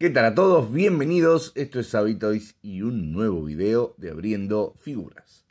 ¿Qué tal a todos? Bienvenidos, esto es Savitoys y un nuevo video de Abriendo Figuras.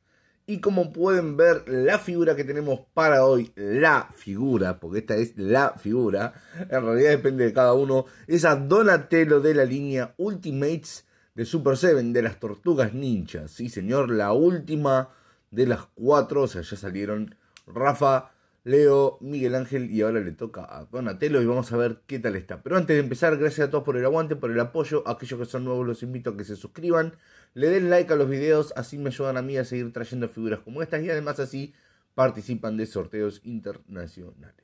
Y como pueden ver, la figura que tenemos para hoy, la figura, porque esta es la figura, en realidad depende de cada uno, es a Donatello de la línea Ultimates de Super Seven, de las Tortugas Ninjas. Sí señor, la última de las cuatro, o sea, ya salieron Rafa, Leo, Miguel Ángel y ahora le toca a Donatello y vamos a ver qué tal está. Pero antes de empezar, gracias a todos por el aguante, por el apoyo. A aquellos que son nuevos los invito a que se suscriban, le den like a los videos, así me ayudan a mí a seguir trayendo figuras como estas y además así participan de sorteos internacionales.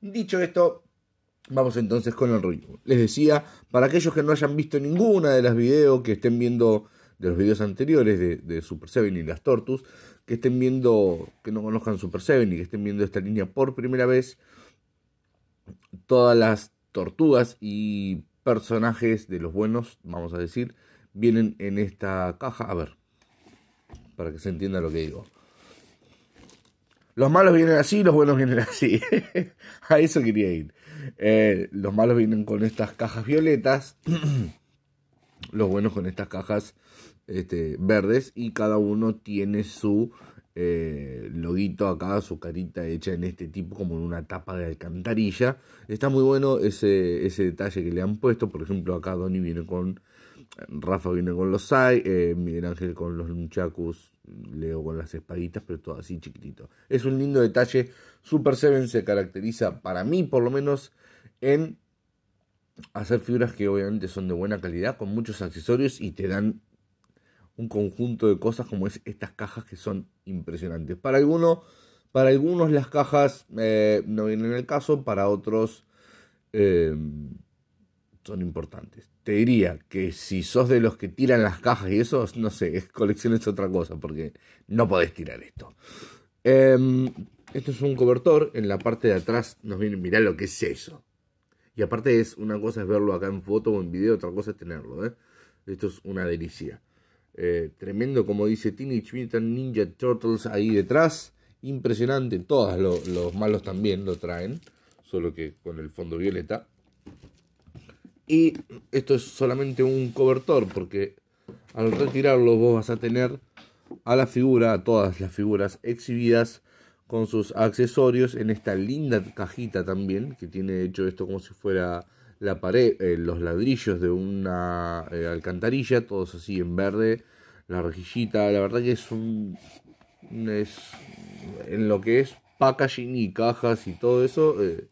Dicho esto, vamos entonces con el ritmo. Les decía, para aquellos que no hayan visto ninguna de las videos, que estén viendo de los videos anteriores de, Super Seven y las Tortus, que estén viendo, que no conozcan Super Seven y que estén viendo esta línea por primera vez, todas las tortugas y personajes de los buenos, vamos a decir, vienen en esta caja. A ver, para que se entienda lo que digo. Los malos vienen así, los buenos vienen así. a eso quería ir. Eh, los malos vienen con estas cajas violetas, los buenos con estas cajas este, verdes y cada uno tiene su eh, loguito acá, su carita hecha en este tipo como en una tapa de alcantarilla. Está muy bueno ese, detalle que le han puesto, por ejemplo acá Donnie viene con... Rafa viene con los Sai, eh, Miguel Ángel con los Nunchakus, Leo con las espaditas, pero todo así chiquitito. Es un lindo detalle. Super Seven se caracteriza, para mí por lo menos, en hacer figuras que obviamente son de buena calidad, con muchos accesorios y te dan un conjunto de cosas como es estas cajas que son impresionantes. Para algunos, para algunos las cajas eh, no vienen el caso, para otros eh, son importantes. Te diría que si sos de los que tiran las cajas y eso, no sé, colección es otra cosa, porque no podés tirar esto. Em, esto es un cobertor, en la parte de atrás nos viene, mirá lo que es eso. Y aparte es, una cosa es verlo acá en foto o en video, otra cosa es tenerlo, ¿eh? Esto es una delicia. Eh, tremendo, como dice Teenage Mutant Ninja Turtles ahí detrás. Impresionante, todos los malos también lo traen, solo que con el fondo violeta. Y esto es solamente un cobertor, porque al retirarlo vos vas a tener a la figura, a todas las figuras exhibidas con sus accesorios en esta linda cajita también, que tiene hecho esto como si fuera la pared, eh, los ladrillos de una eh, alcantarilla, todos así en verde, la rejillita, la verdad que es un... en lo que es packaging y cajas y todo eso, eh,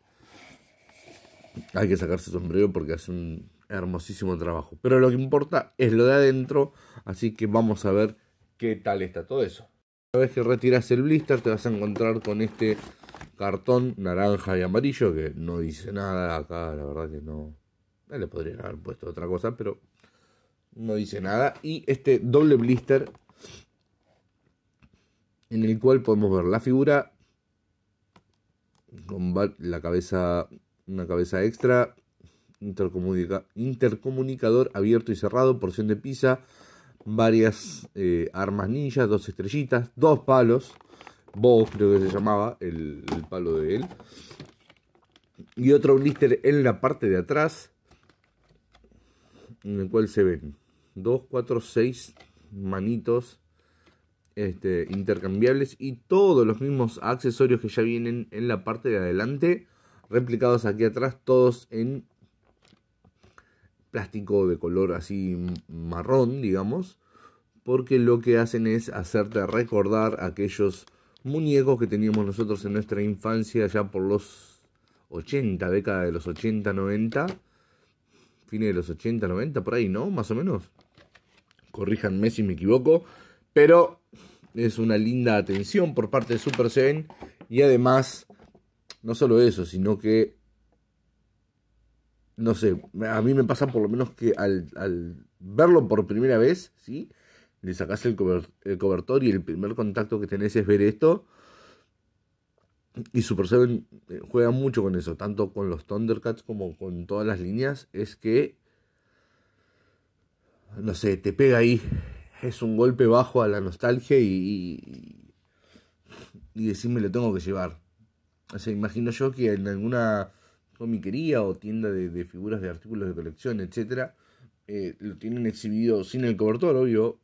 hay que sacarse sombrero porque hace un hermosísimo trabajo. Pero lo que importa es lo de adentro, así que vamos a ver qué tal está todo eso. Una vez que retiras el blister te vas a encontrar con este cartón naranja y amarillo que no dice nada acá, la verdad que no, le podrían haber puesto otra cosa, pero no dice nada. Y este doble blister en el cual podemos ver la figura con la cabeza, una cabeza extra, intercomunicador abierto y cerrado, porción de pizza, varias eh, armas ninjas, dos estrellitas, dos palos Bo, creo que se llamaba, el, palo de él. Y otro blister en la parte de atrás, en el cual se ven dos, cuatro, seis manitos este, intercambiables y todos los mismos accesorios que ya vienen en la parte de adelante, replicados aquí atrás, todos en plástico de color así marrón, digamos, porque lo que hacen es hacerte recordar aquellos muñecos que teníamos nosotros en nuestra infancia, ya por los 80, década de los 80, 90, fines de los 80, 90, por ahí, ¿no? Más o menos. Corríjanme si me equivoco, pero es una linda atención por parte de Super Seven y además, no solo eso, sino que, no sé, a mí me pasa por lo menos que al, al verlo por primera vez, ¿sí? le sacás el, cobertor y el primer contacto que tenés es ver esto. Y Super Seven eh, juega mucho con eso, tanto con los Thundercats como con todas las líneas. Es que, no sé, te pega ahí. Es un golpe bajo a la nostalgia y, y, y decirme lo tengo que llevar. O sea, imagino yo que en alguna comiquería o tienda de, figuras de artículos de colección, etc. Eh, lo tienen exhibido sin el cobertor, obvio,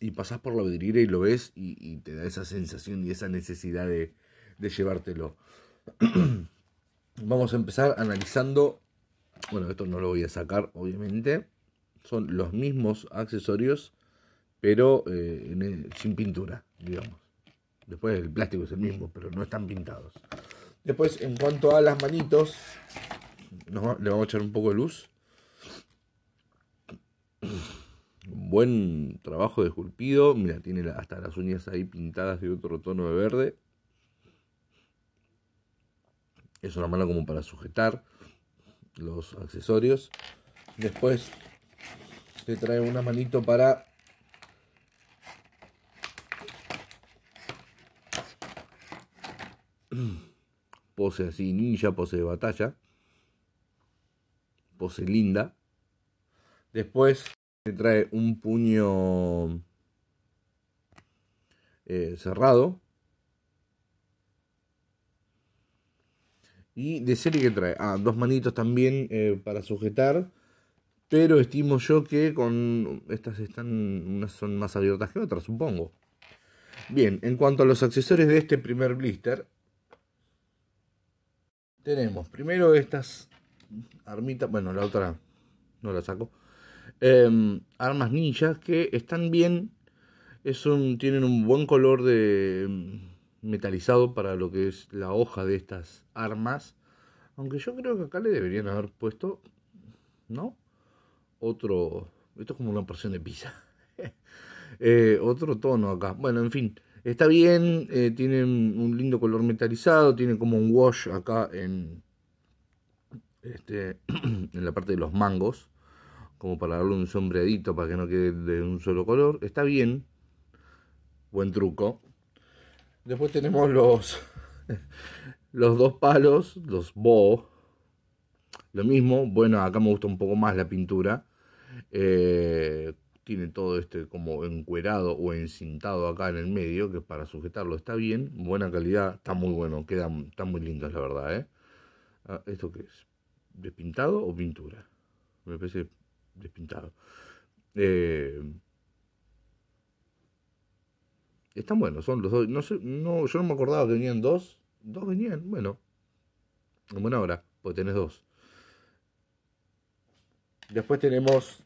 y pasás por la vidriera y lo ves y, te da esa sensación y esa necesidad de, llevártelo. Vamos a empezar analizando, bueno, esto no lo voy a sacar, obviamente, son los mismos accesorios, pero eh, sin pintura, digamos. Después el plástico es el mismo, pero no están pintados. Después, en cuanto a las manitos, le vamos a echar un poco de luz. un buen trabajo de esculpido. Mira, tiene hasta las uñas ahí pintadas de otro tono de verde. Es una mano como para sujetar los accesorios. Después te trae una manito para pose así ninja, pose de batalla, pose linda. Después me trae un puño eh, cerrado. Y de serie que trae, ah, dos manitos también eh, para sujetar. Pero estimo yo que con estas están, unas son más abiertas que otras, supongo. Bien, en cuanto a los accesorios de este primer blister, tenemos primero estas armitas, bueno, la otra no la saco. Em, armas ninjas que están bien, es tienen un buen color de em, metalizado para lo que es la hoja de estas armas. Aunque yo creo que acá le deberían haber puesto, ¿no? Otro, esto es como una porción de pizza. Eh, otro tono acá. Bueno, en fin, está bien, eh, tienen un lindo color metalizado, tiene como un wash acá en, este, en la parte de los mangos como para darle un sombreadito para que no quede de un solo color. Está bien, buen truco. Después tenemos los, los dos palos, los bo. Lo mismo, bueno, acá me gusta un poco más la pintura. Eh, tiene todo este como encuerado o encintado acá en el medio, que para sujetarlo está bien, buena calidad, está muy bueno, quedan, están muy lindos la verdad, ¿eh? ah, ¿Esto qué es? ¿Despintado o pintura? Me parece despintado. Eh, están buenos, son los dos. No, sé, no, yo no me acordaba que venían dos. Dos venían, bueno. En buena hora, porque tenés dos. Después tenemos.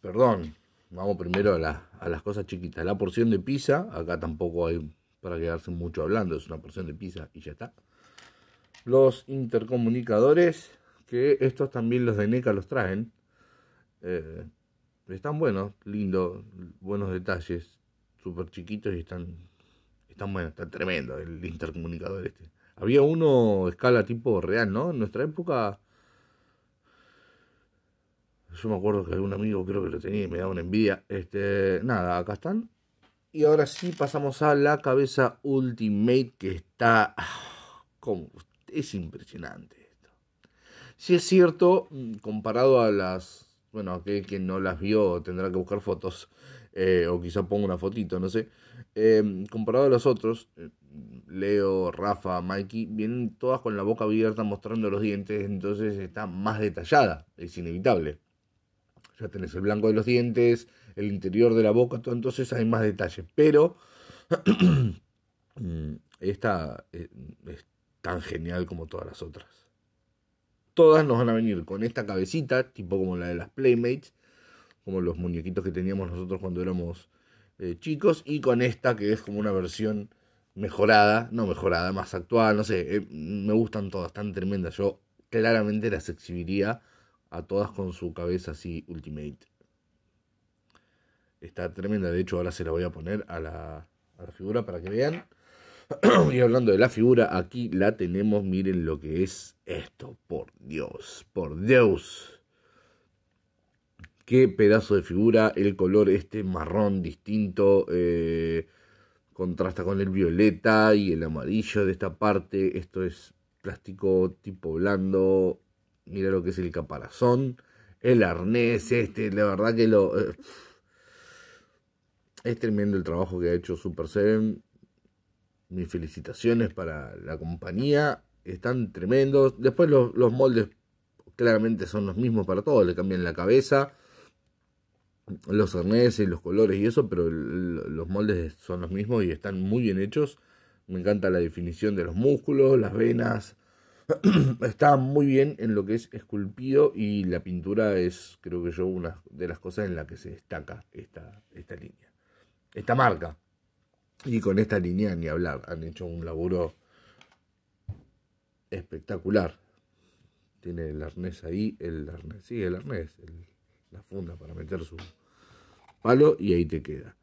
Perdón, vamos primero a, a las cosas chiquitas. La porción de pizza, acá tampoco hay para quedarse mucho hablando, es una porción de pizza y ya está. Los intercomunicadores, que estos también los de NECA los traen. Eh, están buenos, lindos, buenos detalles, súper chiquitos y están, están buenos, están tremendo el intercomunicador este. Había uno escala tipo real, ¿no? En nuestra época, yo me acuerdo que algún amigo creo que lo tenía y me daba una envidia. Este, nada, acá están. Y ahora sí pasamos a la cabeza Ultimate que está... Ah, es impresionante. Si es cierto, mm, comparado a las. Bueno, aquel que no las vio tendrá que buscar fotos. Eh, o quizá ponga una fotito, no sé. Em, comparado a los otros, eh, Leo, Rafa, Mikey, vienen todas con la boca abierta mostrando los dientes, entonces está más detallada, es inevitable. Ya tenés el blanco de los dientes, el interior de la boca, entonces hay más detalles. Pero mm, esta eh, es tan genial como todas las otras todas nos van a venir con esta cabecita, tipo como la de las Playmates, como los muñequitos que teníamos nosotros cuando éramos eh, chicos, y con esta que es como una versión mejorada, no mejorada, más actual, no sé, eh, me gustan todas, están tremendas. Yo claramente las exhibiría a todas con su cabeza así Ultimate. Está tremenda, de hecho ahora se la voy a poner a la figura para que vean. y hablando de la figura, aquí la tenemos. Miren lo que es esto. Por Dios, por Dios. Qué pedazo de figura. El color este marrón distinto. Eh, contrasta con el violeta y el amarillo de esta parte. Esto es plástico tipo blando. Mira lo que es el caparazón. El arnés este. La verdad que lo... Eh, es tremendo el trabajo que ha hecho Super Seven mis felicitaciones para la compañía, están tremendos. Después los, moldes claramente son los mismos para todos, le cambian la cabeza, los arneses, los colores y eso, pero los moldes son los mismos y están muy bien hechos. Me encanta la definición de los músculos, las venas. Está muy bien en lo que es esculpido y la pintura es, creo que yo, una de las cosas en la que se destaca esta, esta línea, esta marca. Y con esta línea ni hablar, han hecho un laburo espectacular. Tiene el arnés ahí, el arnés, sí, el arnés, la funda para meter su palo y ahí te queda.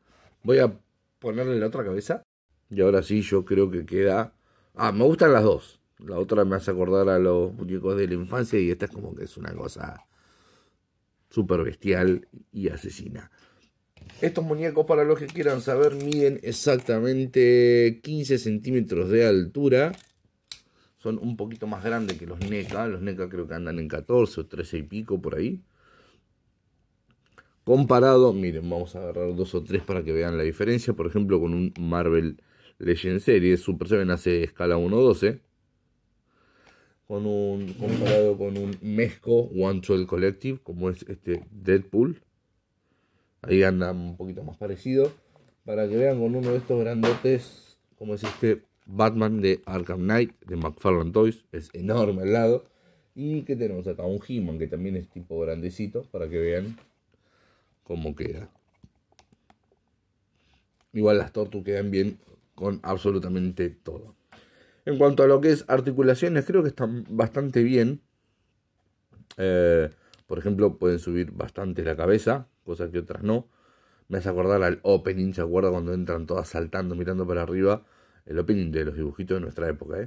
Voy a ponerle la otra cabeza y ahora sí yo creo que queda... Ah, me gustan las dos. La otra me hace acordar a los muñecos de la infancia y esta es como que es una cosa súper bestial y asesina. Estos muñecos, para los que quieran saber, miden exactamente 15 centímetros de altura. Son un poquito más grandes que los NECA. Los NECA creo que andan en 14 o 13 y pico por ahí. Comparado, miren, vamos a agarrar dos o tres para que vean la diferencia. Por ejemplo, con un Marvel Legend Series, Super 7 hace escala 1.12. Con un, comparado con un Mezco One 12 Collective, como es este Deadpool. Ahí andan un poquito más parecido. Para que vean con uno de estos grandotes, como es este Batman de Arkham Knight, de McFarlane Toys. Es enorme al lado. Y que tenemos acá un he que también es tipo grandecito, para que vean cómo queda. Igual las Tortugas quedan bien con absolutamente todo. En cuanto a lo que es articulaciones, creo que están bastante bien. Eh, por ejemplo, pueden subir bastante la cabeza, cosa que otras no. Me hace acordar al opening, ¿se acuerda? Cuando entran todas saltando, mirando para arriba. El opening de los dibujitos de nuestra época, ¿eh?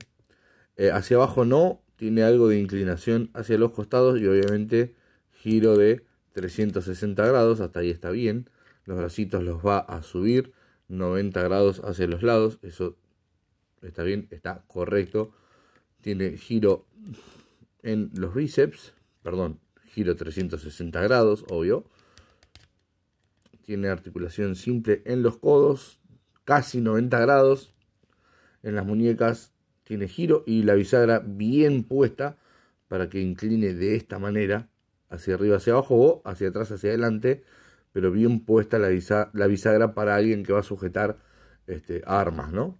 eh hacia abajo no, tiene algo de inclinación hacia los costados y obviamente giro de 360 grados, hasta ahí está bien. Los bracitos los va a subir 90 grados hacia los lados, eso está bien, está correcto. Tiene giro en los bíceps, perdón, giro 360 grados, obvio. Tiene articulación simple en los codos, casi 90 grados. En las muñecas tiene giro y la bisagra bien puesta para que incline de esta manera, hacia arriba, hacia abajo o hacia atrás, hacia adelante, pero bien puesta la, bisagra, para alguien que va a sujetar este, armas, ¿no?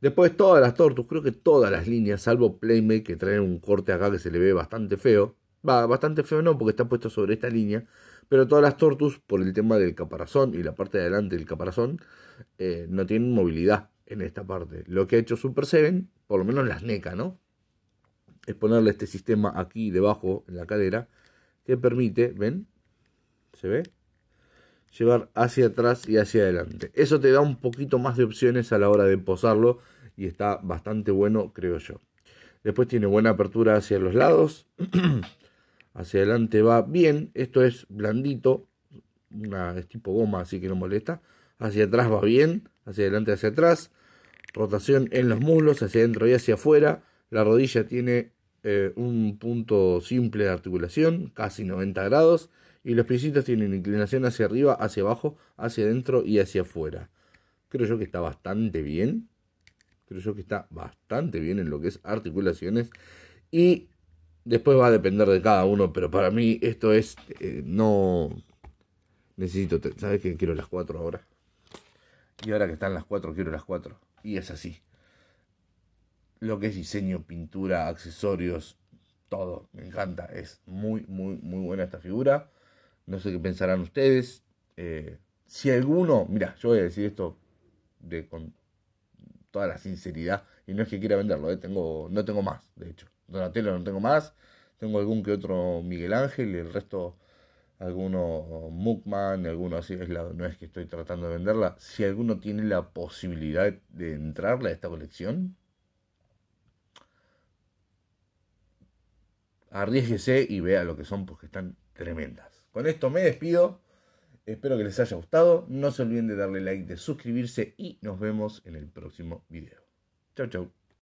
Después todas las tortugas, creo que todas las líneas, salvo Playmate, que trae un corte acá que se le ve bastante feo va, bastante feo no, porque está puesto sobre esta línea, pero todas las tortugas por el tema del caparazón y la parte de adelante del caparazón, eh, no tienen movilidad en esta parte. Lo que ha hecho Super Seven, por lo menos las NECA, ¿no? Es ponerle este sistema aquí debajo en la cadera que permite, ¿ven? ¿Se ve? Llevar hacia atrás y hacia adelante. Eso te da un poquito más de opciones a la hora de posarlo y está bastante bueno, creo yo. Después tiene buena apertura hacia los lados. hacia adelante va bien, esto es blandito, es tipo goma, así que no molesta, hacia atrás va bien, hacia adelante, hacia atrás, rotación en los muslos, hacia adentro y hacia afuera, la rodilla tiene eh, un punto simple de articulación, casi 90 grados, y los pisitos tienen inclinación hacia arriba, hacia abajo, hacia adentro y hacia afuera. Creo yo que está bastante bien, creo yo que está bastante bien en lo que es articulaciones, y Después va a depender de cada uno, pero para mí esto es. Eh, no. Necesito. ¿Sabes qué? Quiero las cuatro ahora. Y ahora que están las cuatro, quiero las cuatro Y es así. Lo que es diseño, pintura, accesorios, todo. Me encanta. Es muy, muy, muy buena esta figura. No sé qué pensarán ustedes. Eh, si alguno. Mira, yo voy a decir esto de, con toda la sinceridad. Y no es que quiera venderlo, eh. tengo, no tengo más, de hecho. Donatello no tengo más. Tengo algún que otro Miguel Ángel y el resto alguno Mukman, alguno así. Es no es que estoy tratando de venderla. Si alguno tiene la posibilidad de entrarle a esta colección, arriesguese y vea lo que son porque están tremendas. Con esto me despido. Espero que les haya gustado. No se olviden de darle like, de suscribirse y nos vemos en el próximo video. Chau, chau.